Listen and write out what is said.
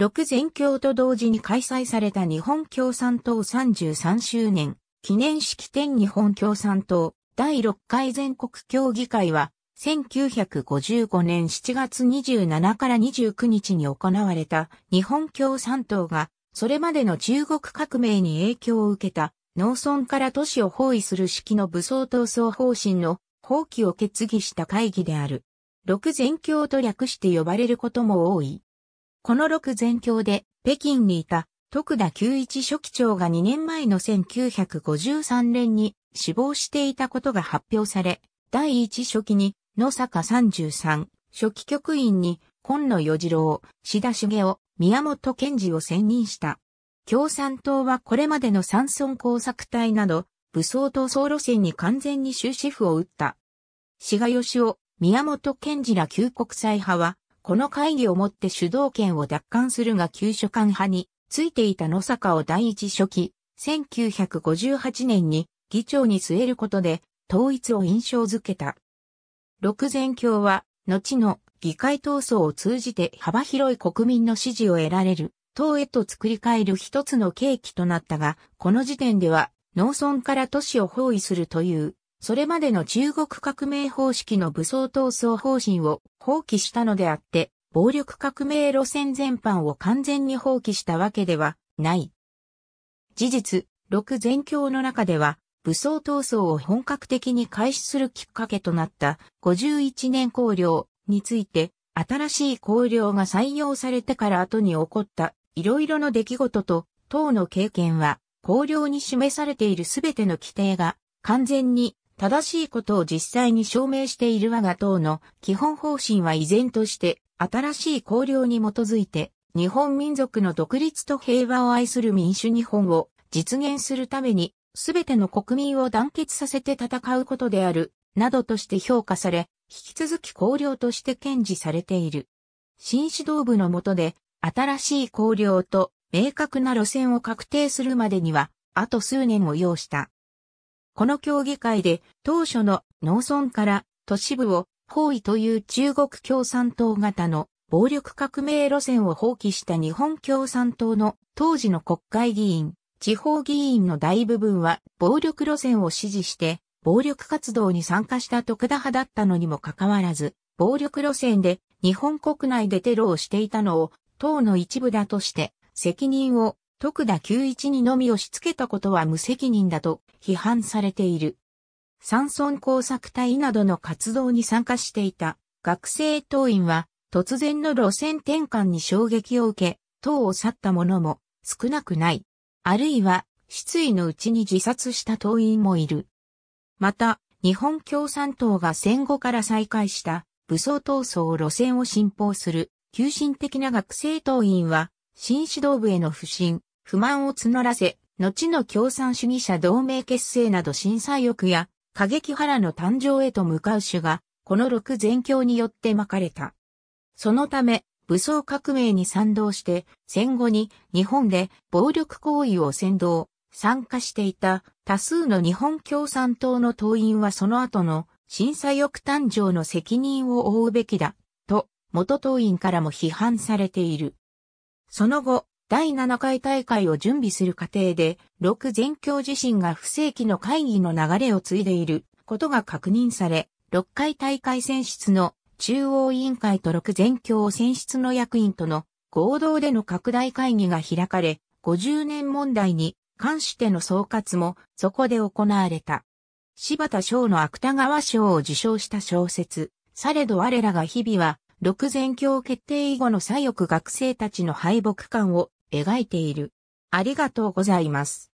6全教と同時に開催された日本共産党33周年記念式典日本共産党第6回全国協議会は1955年7月27から29日に行われた日本共産党がそれまでの中国革命に影響を受けた農村から都市を包囲する式の武装闘争方針の放棄を決議した会議である。六全教と略して呼ばれることも多い。この6全教で北京にいた徳田九一書記長が2年前の1953年に死亡していたことが発表され、第一書記に野坂33、書記局員に今野与次郎、志田茂雄、宮本賢治を選任した。共産党はこれまでの山村工作隊など、武装闘争路線に完全に終止符を打った。志賀義雄、宮本賢治ら旧国際派は、この会議をもって主導権を奪還するが旧書管派についていた野坂を第一書記、1958年に議長に据えることで統一を印象づけた。六前教は、後の議会闘争を通じて幅広い国民の支持を得られる、党へと作り変える一つの契機となったが、この時点では農村から都市を包囲するというそれまでの中国革命方式の武装闘争方針を放棄したのであって、暴力革命路線全般を完全に放棄したわけではない。事実、六全教の中では、武装闘争を本格的に開始するきっかけとなった51年綱領について、新しい綱領が採用されてから後に起こったいろいろの出来事と党の経験は、綱領に示されているすべての規定が完全に正しいことを実際に証明している我が党の基本方針は依然として新しい綱領に基づいて日本民族の独立と平和を愛する民主日本を実現するために全ての国民を団結させて戦うことである、などとして評価され、引き続き綱領として堅持されている。新指導部の下で、新しい綱領と明確な路線を確定するまでには、あと数年を要した。この協議会で当初の農村から都市部を包囲という中国共産党型の暴力革命路線を放棄した日本共産党の当時の国会議員、地方議員の大部分は暴力路線を支持して暴力活動に参加した徳田派だったのにもかかわらず、暴力路線で日本国内でテロをしていたのを党の一部だとして責任を徳田九一にのみ押し付けたことは無責任だと批判されている。山村工作隊などの活動に参加していた学生党員は突然の路線転換に衝撃を受け、党を去った者も少なくない。あるいは失意のうちに自殺した党員もいる。また、日本共産党が戦後から再開した武装闘争路線を信奉する急進的な学生党員は新指導部への不信、不満を募らせ、後の共産主義者同盟結成など震災欲や過激腹の誕生へと向かう種が、この六全教によって巻かれた。そのため、武装革命に賛同して、戦後に日本で暴力行為を扇動、参加していた多数の日本共産党の党員はその後の震災欲誕生の責任を負うべきだ、と元党員からも批判されている。その後、第7回大会を準備する過程で、6全教自身が不正規の会議の流れを継いでいることが確認され、6回大会選出の中央委員会と6全教選出の役員との合同での拡大会議が開かれ、50年問題に関しての総括もそこで行われた。柴田翔の芥川賞を受賞した小説、されど我らが日々は、六全教決定以後の左翼学生たちの敗北感を描いている。ありがとうございます。